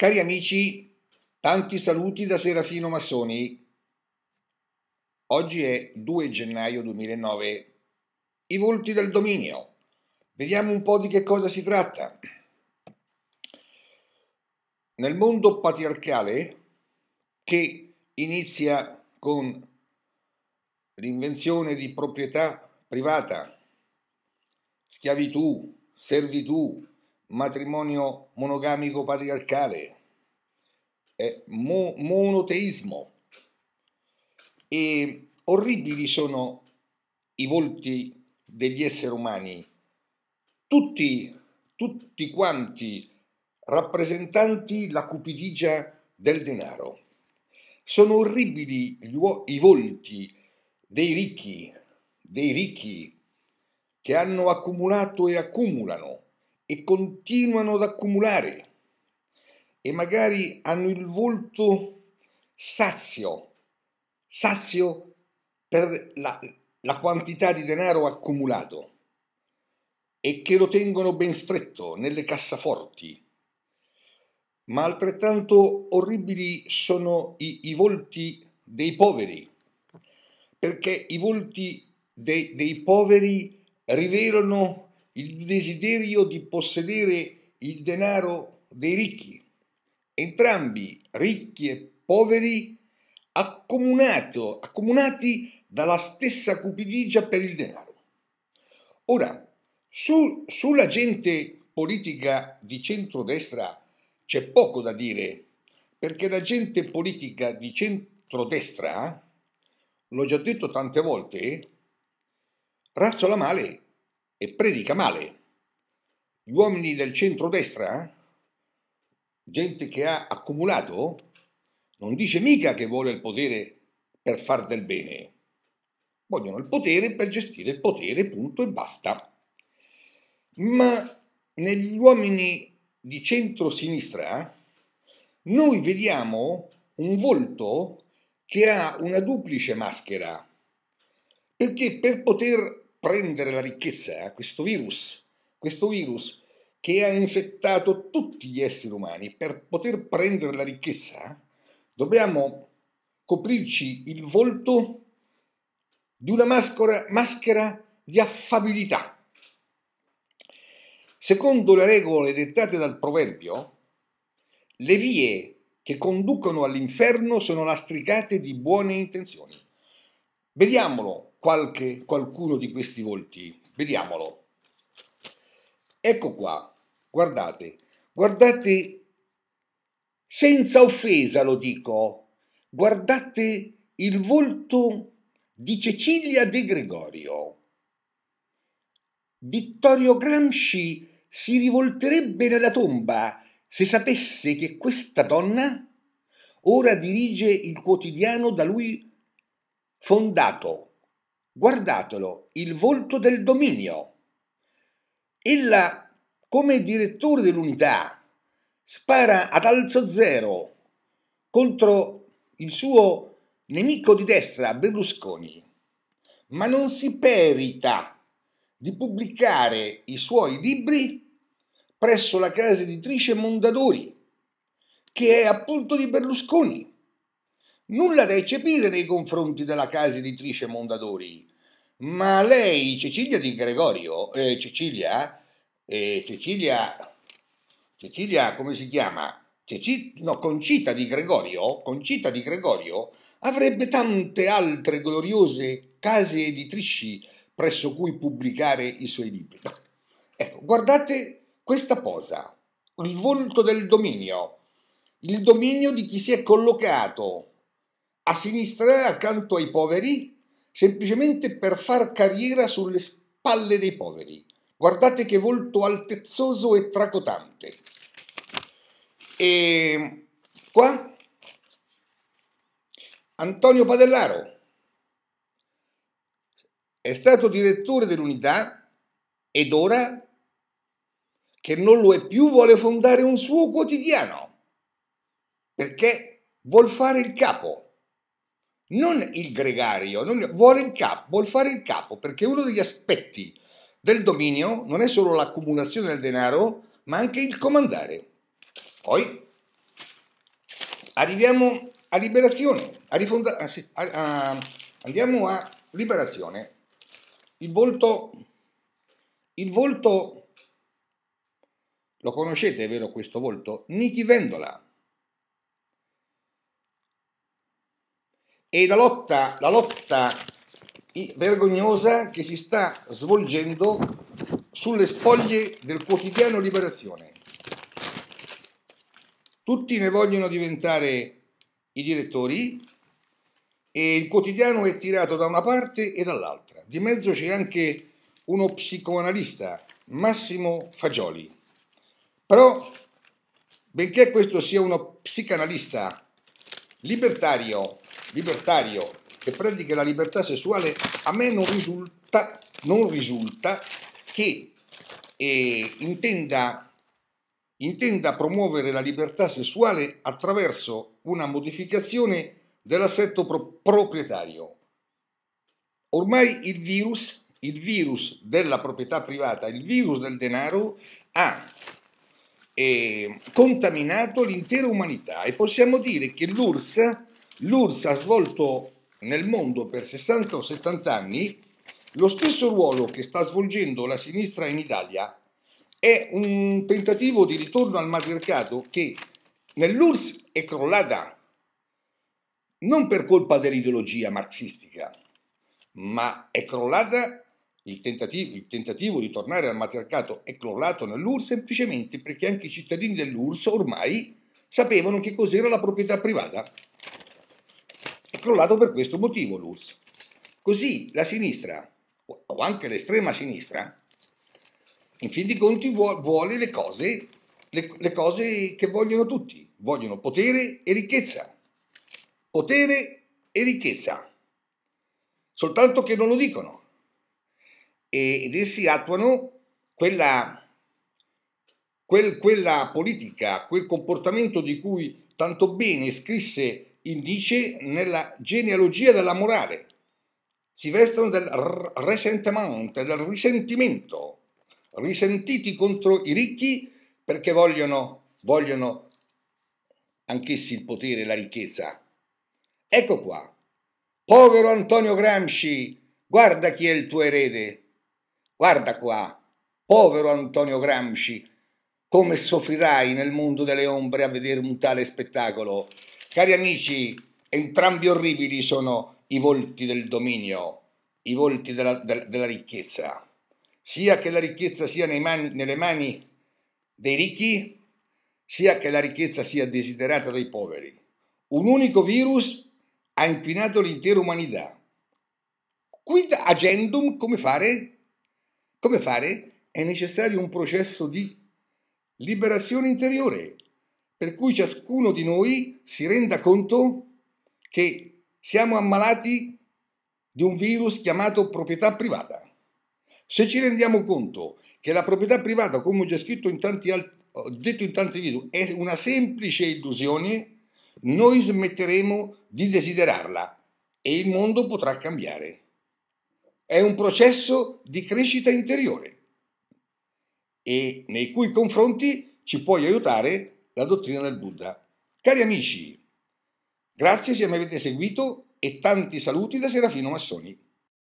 Cari amici, tanti saluti da Serafino Massoni. Oggi è 2 gennaio 2009. I volti del dominio. Vediamo un po' di che cosa si tratta. Nel mondo patriarcale, che inizia con l'invenzione di proprietà privata, schiavitù, servitù, matrimonio monogamico patriarcale, è mo- monoteismo. E orribili sono i volti degli esseri umani, tutti, tutti quanti rappresentanti la cupidigia del denaro. Sono orribili uo- i volti dei ricchi, dei ricchi che hanno accumulato e accumulano e continuano ad accumulare e magari hanno il volto sazio, sazio per la, la quantità di denaro accumulato e che lo tengono ben stretto nelle cassaforti. Ma altrettanto orribili sono i, i volti dei poveri, perché i volti de, dei poveri rivelano il desiderio di possedere il denaro dei ricchi, entrambi ricchi e poveri, accomunati dalla stessa cupidigia per il denaro. Ora, su, sulla gente politica di centrodestra c'è poco da dire, perché la gente politica di centrodestra, l'ho già detto tante volte, razzola male e predica male. Gli uomini del centrodestra, gente che ha accumulato, non dice mica che vuole il potere per far del bene. Vogliono il potere per gestire il potere, punto e basta. Ma negli uomini di centro-sinistra noi vediamo un volto che ha una duplice maschera, perché per poter prendere la ricchezza a eh, questo virus, questo virus che ha infettato tutti gli esseri umani, per poter prendere la ricchezza dobbiamo coprirci il volto di una maschera, maschera di affabilità. Secondo le regole dettate dal proverbio, le vie che conducono all'inferno sono lastricate di buone intenzioni. Vediamolo qualche, qualcuno di questi volti. Vediamolo. Ecco qua, guardate, guardate, senza offesa lo dico, guardate il volto di Cecilia De Gregorio. Vittorio Gramsci si rivolterebbe nella tomba se sapesse che questa donna ora dirige il quotidiano da lui fondato Guardatelo, il volto del dominio. Ella, come direttore dell'unità, spara ad alzo zero contro il suo nemico di destra, Berlusconi, ma non si perita di pubblicare i suoi libri presso la casa editrice Mondadori, che è appunto di Berlusconi. Nulla da eccepire nei confronti della casa editrice Mondadori, ma lei, Cecilia di Gregorio, eh, Cecilia, eh, Cecilia, Cecilia, come si chiama? Ceci- no, Concita di Gregorio, Concita di Gregorio, avrebbe tante altre gloriose case editrici presso cui pubblicare i suoi libri. Ecco, guardate questa posa, il volto del dominio, il dominio di chi si è collocato a sinistra accanto ai poveri semplicemente per far carriera sulle spalle dei poveri. Guardate che volto altezzoso e tracotante. E ehm, qua Antonio Padellaro è stato direttore dell'unità ed ora che non lo è più vuole fondare un suo quotidiano perché vuol fare il capo non il gregario, non, vuole, il capo, vuole fare il capo, perché uno degli aspetti del dominio non è solo l'accumulazione del denaro, ma anche il comandare. Poi arriviamo a liberazione, a rifonda- ah, a, a, andiamo a liberazione. Il volto, il volto, lo conoscete, vero questo volto? Niki Vendola e la lotta, la lotta vergognosa che si sta svolgendo sulle spoglie del quotidiano Liberazione. Tutti ne vogliono diventare i direttori e il quotidiano è tirato da una parte e dall'altra. Di mezzo c'è anche uno psicoanalista, Massimo Fagioli. Però, benché questo sia uno psicanalista libertario libertario che predica la libertà sessuale, a me non risulta, non risulta che eh, intenda, intenda promuovere la libertà sessuale attraverso una modificazione dell'assetto pro- proprietario. Ormai il virus, il virus della proprietà privata, il virus del denaro, ha eh, contaminato l'intera umanità e possiamo dire che l'URSS L'URSS ha svolto nel mondo per 60 o 70 anni lo stesso ruolo che sta svolgendo la sinistra in Italia. È un tentativo di ritorno al matriarcato che nell'URSS è crollata non per colpa dell'ideologia marxistica, ma è crollata il tentativo, il tentativo, di tornare al matriarcato è crollato nell'URSS semplicemente perché anche i cittadini dell'URSS ormai sapevano che cos'era la proprietà privata crollato per questo motivo l'URSS. Così la sinistra, o anche l'estrema sinistra, in fin dei conti vuole le cose, le, le cose che vogliono tutti, vogliono potere e ricchezza. Potere e ricchezza. Soltanto che non lo dicono. Ed essi attuano quella, quel, quella politica, quel comportamento di cui tanto bene scrisse indice nella genealogia della morale. Si vestono del resentiment, del risentimento, risentiti contro i ricchi perché vogliono, vogliono anch'essi il potere e la ricchezza. Ecco qua, povero Antonio Gramsci, guarda chi è il tuo erede, guarda qua, povero Antonio Gramsci, come soffrirai nel mondo delle ombre a vedere un tale spettacolo. Cari amici, entrambi orribili sono i volti del dominio, i volti della, della, della ricchezza, sia che la ricchezza sia mani, nelle mani dei ricchi, sia che la ricchezza sia desiderata dai poveri. Un unico virus ha inquinato l'intera umanità. Quid agendum, come fare? Come fare? È necessario un processo di liberazione interiore, per cui ciascuno di noi si renda conto che siamo ammalati di un virus chiamato proprietà privata. Se ci rendiamo conto che la proprietà privata, come ho già scritto in tanti alt- detto in tanti video, è una semplice illusione, noi smetteremo di desiderarla e il mondo potrà cambiare. È un processo di crescita interiore e nei cui confronti ci puoi aiutare la dottrina del Buddha. Cari amici, grazie se mi avete seguito e tanti saluti da Serafino Massoni.